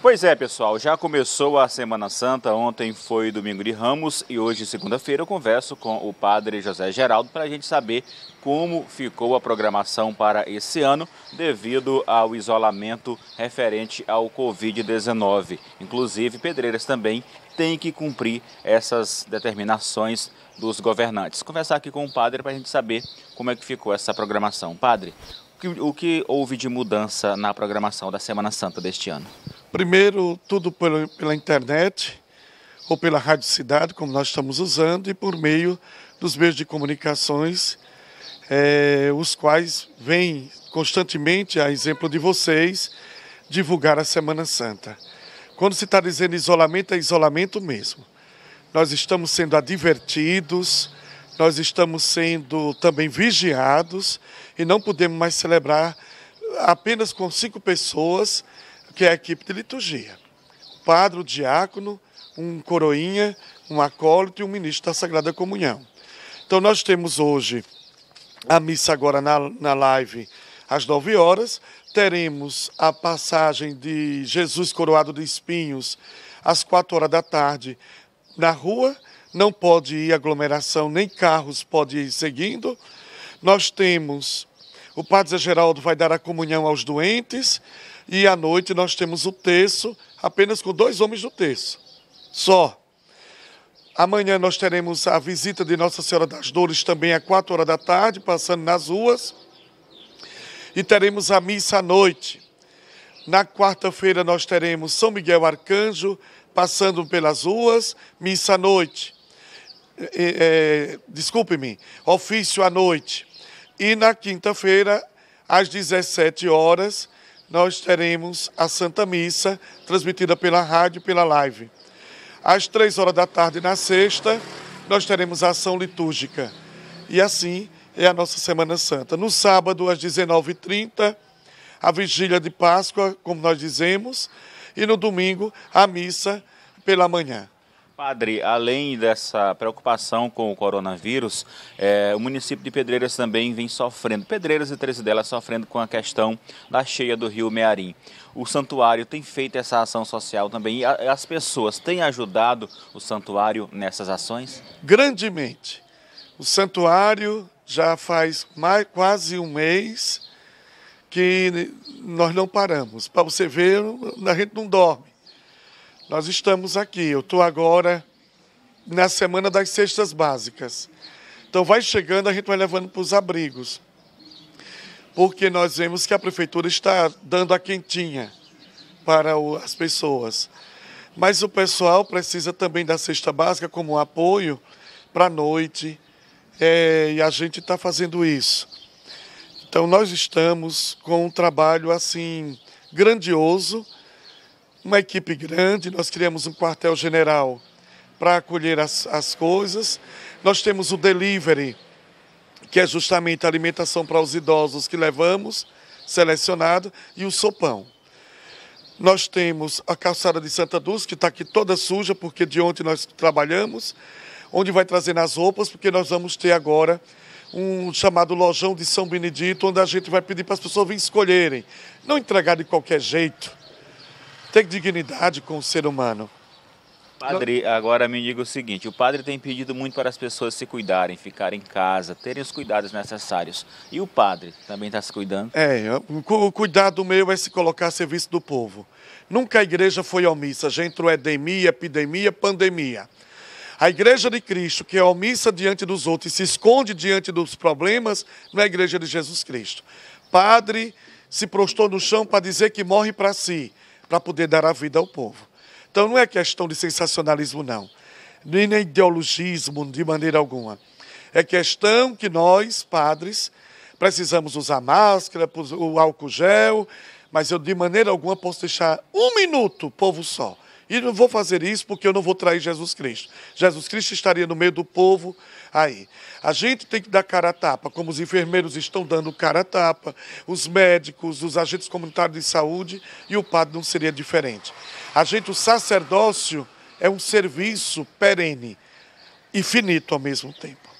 Pois é, pessoal, já começou a Semana Santa, ontem foi domingo de Ramos e hoje, segunda-feira, eu converso com o padre José Geraldo para a gente saber como ficou a programação para esse ano devido ao isolamento referente ao Covid-19. Inclusive, Pedreiras também tem que cumprir essas determinações dos governantes. Conversar aqui com o padre para a gente saber como é que ficou essa programação. Padre, o que houve de mudança na programação da Semana Santa deste ano? Primeiro, tudo pela internet ou pela Rádio Cidade, como nós estamos usando, e por meio dos meios de comunicações, é, os quais vêm constantemente, a exemplo de vocês, divulgar a Semana Santa. Quando se está dizendo isolamento, é isolamento mesmo. Nós estamos sendo advertidos, nós estamos sendo também vigiados e não podemos mais celebrar apenas com cinco pessoas que é a equipe de liturgia. O padre, o diácono, um coroinha, um acólito e um ministro da Sagrada Comunhão. Então nós temos hoje a missa agora na, na live às 9 horas. Teremos a passagem de Jesus coroado de espinhos às 4 horas da tarde na rua. Não pode ir aglomeração, nem carros pode ir seguindo. Nós temos o Padre Zé Geraldo vai dar a comunhão aos doentes. E à noite nós temos o terço, apenas com dois homens do terço. Só. Amanhã nós teremos a visita de Nossa Senhora das Dores também às quatro horas da tarde, passando nas ruas. E teremos a missa à noite. Na quarta-feira nós teremos São Miguel Arcanjo, passando pelas ruas, missa à noite. É, é, desculpe-me, ofício à noite. E na quinta-feira, às 17 horas, nós teremos a Santa Missa, transmitida pela rádio e pela live. Às três horas da tarde, na sexta, nós teremos a ação litúrgica. E assim é a nossa Semana Santa. No sábado, às 19h30, a vigília de Páscoa, como nós dizemos, e no domingo, a missa pela manhã. Padre, além dessa preocupação com o coronavírus, é, o município de Pedreiras também vem sofrendo, Pedreiras e Três delas sofrendo com a questão da cheia do rio Mearim. O santuário tem feito essa ação social também e a, as pessoas têm ajudado o santuário nessas ações? Grandemente. O santuário já faz mais, quase um mês que nós não paramos. Para você ver, a gente não dorme nós estamos aqui, eu estou agora na semana das cestas básicas. Então vai chegando, a gente vai levando para os abrigos. Porque nós vemos que a prefeitura está dando a quentinha para as pessoas. Mas o pessoal precisa também da cesta básica como um apoio para a noite. É, e a gente está fazendo isso. Então nós estamos com um trabalho assim grandioso uma equipe grande, nós criamos um quartel-general para acolher as, as coisas. Nós temos o delivery, que é justamente a alimentação para os idosos que levamos, selecionado, e o sopão. Nós temos a calçada de Santa Dulce, que está aqui toda suja, porque de onde nós trabalhamos, onde vai trazer as roupas, porque nós vamos ter agora um chamado lojão de São Benedito, onde a gente vai pedir para as pessoas virem escolherem. Não entregar de qualquer jeito, ter dignidade com o ser humano. Padre, agora me diga o seguinte: o padre tem pedido muito para as pessoas se cuidarem, ficarem em casa, terem os cuidados necessários. E o padre também está se cuidando? É, o cuidado meu é se colocar a serviço do povo. Nunca a igreja foi omissa, já entrou edemia, epidemia, pandemia. A igreja de Cristo, que é omissa diante dos outros e se esconde diante dos problemas, não é a igreja de Jesus Cristo. Padre se prostou no chão para dizer que morre para si para poder dar a vida ao povo. Então não é questão de sensacionalismo, não, nem, nem ideologismo de maneira alguma. É questão que nós, padres, precisamos usar máscara, o álcool gel, mas eu de maneira alguma posso deixar um minuto povo só. E não vou fazer isso porque eu não vou trair Jesus Cristo. Jesus Cristo estaria no meio do povo aí. A gente tem que dar cara a tapa, como os enfermeiros estão dando cara a tapa, os médicos, os agentes comunitários de saúde e o padre não seria diferente. A gente, o sacerdócio é um serviço perene, e finito ao mesmo tempo.